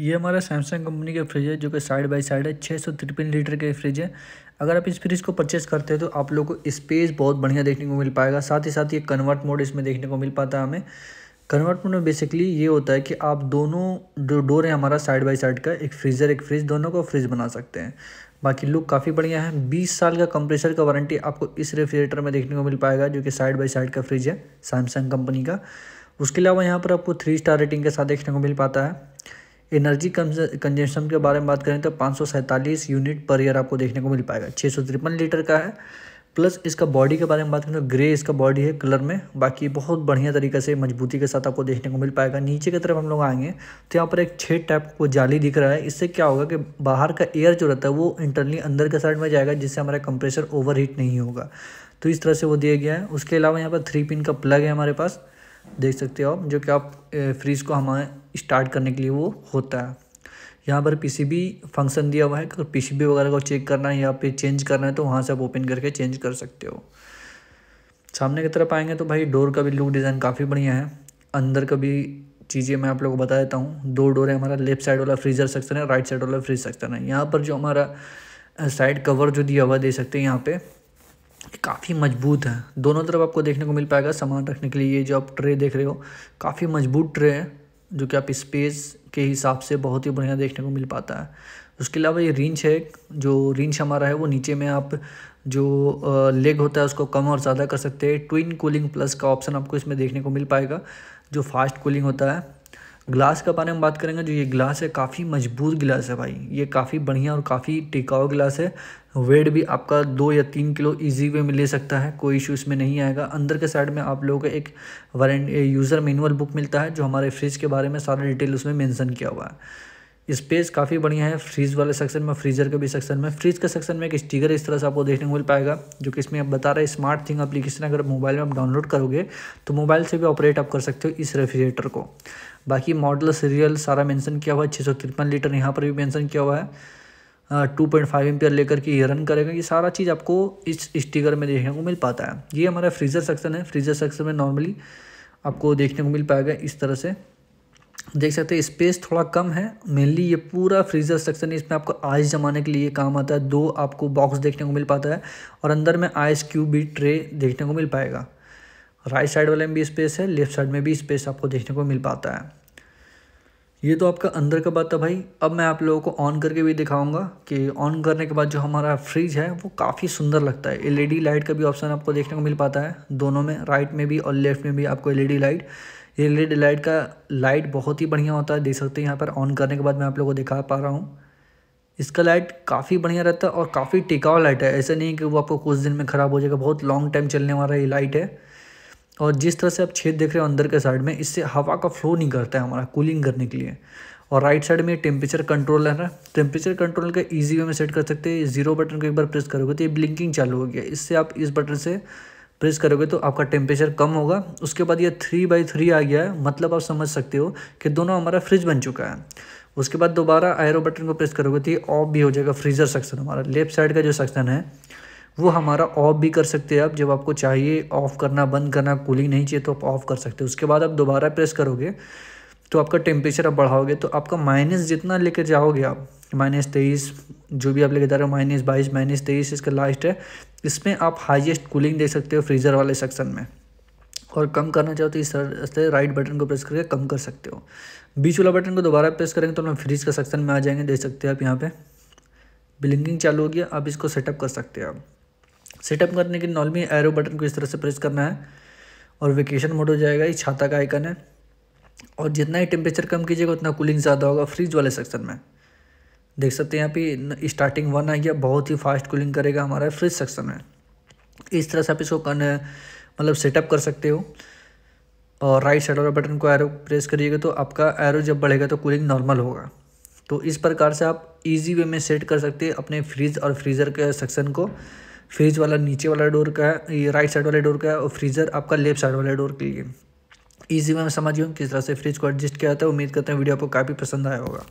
ये हमारा Samsung company का फ्रिज है जो कि साइड बाय साइड है छः सौ तिरपन लीटर के फ्रिज है अगर आप इस फ्रिज को परचेस करते हो तो आप लोग को स्पेस बहुत बढ़िया देखने को मिल पाएगा साथ ही साथ ये कन्वर्ट मोड इसमें देखने को मिल पाता है हमें कन्वर्ट मोड में बेसिकली ये होता है कि आप दोनों जो डोर है हमारा साइड बाई साइड का एक फ्रीज़र एक फ्रिज दोनों को फ्रिज बना सकते हैं बाकी लुक काफ़ी बढ़िया है बीस साल का कंप्रेसर का वारंटी आपको इस रेफ्रिजरेटर में देखने को मिल पाएगा जो कि साइड बाई साइड का फ्रिज है सैमसंग कंपनी का उसके अलावा यहाँ पर आपको थ्री स्टार रेटिंग के साथ देखने को मिल पाता है एनर्जी कंजम्पशन के बारे में बात करें तो पाँच यूनिट पर ईयर आपको देखने को मिल पाएगा छः लीटर का है प्लस इसका बॉडी के बारे में बात करें तो ग्रे इसका बॉडी है कलर में बाकी बहुत बढ़िया तरीके से मजबूती के साथ आपको देखने को मिल पाएगा नीचे की तरफ हम लोग आएंगे तो यहाँ पर एक छेद टाइप को जाली दिख रहा है इससे क्या होगा कि बाहर का एयर जो रहता है वो इंटरनली अंदर के साइड में जाएगा जिससे हमारा कंप्रेसर ओवर नहीं होगा तो इस तरह से वो दिया गया है उसके अलावा यहाँ पर थ्री पिन का प्लग है हमारे पास देख सकते हो आप जो कि आप फ्रीज़ को हमारे स्टार्ट करने के लिए वो होता है यहाँ पर पीसीबी फंक्शन दिया हुआ है अगर पीसीबी वगैरह को चेक करना है या फिर चेंज करना है तो वहाँ से आप ओपन करके चेंज कर सकते हो सामने की तरफ आएंगे तो भाई डोर का भी लुक डिज़ाइन काफ़ी बढ़िया है अंदर का भी चीज़ें मैं आप लोगों को बता देता हूँ दो डोर है हमारा लेफ्ट साइड वाला फ्रीजर सेक्शन है राइट साइड वाला फ्रीज सेक्शन है यहाँ पर जो हमारा साइड कवर जो दिया हुआ दे सकते हैं यहाँ पे काफ़ी मजबूत है दोनों तरफ आपको देखने को मिल पाएगा सामान रखने के लिए ये जो आप ट्रे देख रहे हो काफ़ी मजबूत ट्रे है जो कि आप स्पेस के हिसाब से बहुत ही बढ़िया देखने को मिल पाता है उसके अलावा ये रिंच है जो रिंच हमारा है वो नीचे में आप जो लेग होता है उसको कम और ज़्यादा कर सकते हैं ट्विन कूलिंग प्लस का ऑप्शन आपको इसमें देखने को मिल पाएगा जो फास्ट कूलिंग होता है ग्लास के बारे में बात करेंगे जो ये ग्लास है काफ़ी मजबूत गिलास है भाई ये काफ़ी बढ़िया और काफ़ी टिकाऊ गिलास है वेट भी आपका दो या तीन किलो इजी वे में ले सकता है कोई इशू इसमें नहीं आएगा अंदर के साइड में आप लोगों को एक वारंट यूज़र मैनुअल बुक मिलता है जो हमारे फ्रिज के बारे में सारा डिटेल उसमें मैंसन किया हुआ है स्पेस काफ़ी बढ़िया है फ्रीज वाले सेक्शन में फ्रीजर के भी सेक्शन में फ्रीज के सेक्शन में एक स्टिकर इस तरह से आपको देखने को मिल पाएगा जो कि इसमें आप बता रहे स्मार्ट थिंग एप्लीकेशन अगर मोबाइल में आप डाउनलोड करोगे तो मोबाइल से भी ऑपरेट आप कर सकते हो इस रेफ्रिजरेटर को बाकी मॉडल सीरियल सारा मैंसन किया हुआ है छः सौ तिरपन लीटर यहाँ पर भी मैंसन किया हुआ है टू पॉइंट फाइव एम लेकर के ये रन करेगा ये सारा चीज़ आपको इस स्टिकर में देखने को मिल पाता है ये हमारा फ्रीज़र सेक्शन है फ्रीज़र सेक्शन में नॉर्मली आपको देखने को मिल पाएगा इस तरह से देख सकते हैं स्पेस थोड़ा कम है मेनली ये पूरा फ्रीजर सेक्शन इसमें आपको आइस जमाने के लिए काम आता है दो आपको बॉक्स देखने को मिल पाता है और अंदर में आइस क्यूब भी ट्रे देखने को मिल पाएगा राइट साइड वाले में भी स्पेस है लेफ्ट साइड में भी स्पेस आपको देखने को मिल पाता है ये तो आपका अंदर का बात था भाई अब मैं आप लोगों को ऑन करके भी दिखाऊंगा कि ऑन करने के बाद जो हमारा फ्रिज है वो काफ़ी सुंदर लगता है एलईडी लाइट का भी ऑप्शन आपको देखने को मिल पाता है दोनों में राइट में भी और लेफ्ट में भी आपको एलईडी लाइट ये एल लाइट का लाइट बहुत ही बढ़िया होता है देख सकते हैं यहाँ पर ऑन करने के बाद मैं आप लोगों को दिखा पा रहा हूँ इसका लाइट काफ़ी बढ़िया रहता है और काफ़ी टिकाऊ लाइट है ऐसा नहीं है कि वो आपको कुछ दिन में ख़राब हो जाएगा बहुत लॉन्ग टाइम चलने वाला ये लाइट है और जिस तरह से आप छेद देख रहे हो अंदर के साइड में इससे हवा का फ्लो नहीं करता है हमारा कूलिंग करने के लिए और राइट साइड में टेम्परेचर कंट्रोल है ना टेम्परेचर कंट्रोल का इजी वे में सेट कर सकते हैं जीरो बटन को एक बार प्रेस करोगे तो ये ब्लिंकिंग चालू हो गया इससे आप इस बटन से प्रेस करोगे तो आपका टेम्परेचर कम होगा उसके बाद ये थ्री बाई थ्री आ गया है मतलब आप समझ सकते हो कि दोनों हमारा फ्रिज बन चुका है उसके बाद दोबारा आयरो बटन को प्रेस करोगे तो ये ऑफ भी हो जाएगा फ्रीज़र सेक्शन हमारा लेफ्ट साइड का जो सेक्शन है वो हमारा ऑफ भी कर सकते हैं आप जब आपको चाहिए ऑफ़ करना बंद करना कूलिंग नहीं चाहिए तो आप ऑफ़ कर सकते हो उसके बाद आप दोबारा प्रेस करोगे तो आपका टेम्परेचर आप बढ़ाओगे तो आपका माइनस जितना लेकर जाओगे आप माइनस तेईस जो भी आप लेके जा रहे हो माइनस बाईस माइनस तेईस इसका लास्ट है इसमें आप हाईएस्ट कूलिंग देख सकते हो फ्रीज़र वाले सेक्शन में और कम करना चाहो तो इस तरह राइट बटन को प्रेस करके कम कर सकते हो बीच वाला बटन को दोबारा प्रेस करेंगे तो हम फ्रीज का सेक्शन में आ जाएंगे देख सकते हो आप यहाँ पर ब्लिंकिंग चालू हो गया आप इसको सेटअप कर सकते हो आप सेटअप करने के नॉर्मली एरो बटन को इस तरह से प्रेस करना है और वेकेशन मोड हो जाएगा ये छाता का आइकन है और जितना ही टेम्परेचर कम कीजिएगा उतना कूलिंग ज़्यादा होगा फ्रिज वाले सेक्शन में देख सकते हैं यहाँ पे स्टार्टिंग वन आ गया बहुत ही फास्ट कूलिंग करेगा हमारा फ्रिज सेक्शन में इस तरह से आप इसको मतलब सेटअप कर सकते हो और राइट साइड वाला बटन को एरो प्रेस करिएगा तो आपका एरो जब बढ़ेगा तो कूलिंग नॉर्मल होगा तो इस प्रकार से आप इजी वे में सेट कर सकते हैं अपने फ्रिज और फ्रीज़र के सेक्शन को फ्रिज वाला नीचे वाला डोर का है ये राइट साइड वाले डोर का है और फ्रीज़र आपका लेफ्ट साइड वाले डोर के लिए ईजी वे में समझिए किस तरह से फ्रिज को एडजस्ट किया जाता है उम्मीद करते हैं वीडियो आपको काफ़ी पसंद आया होगा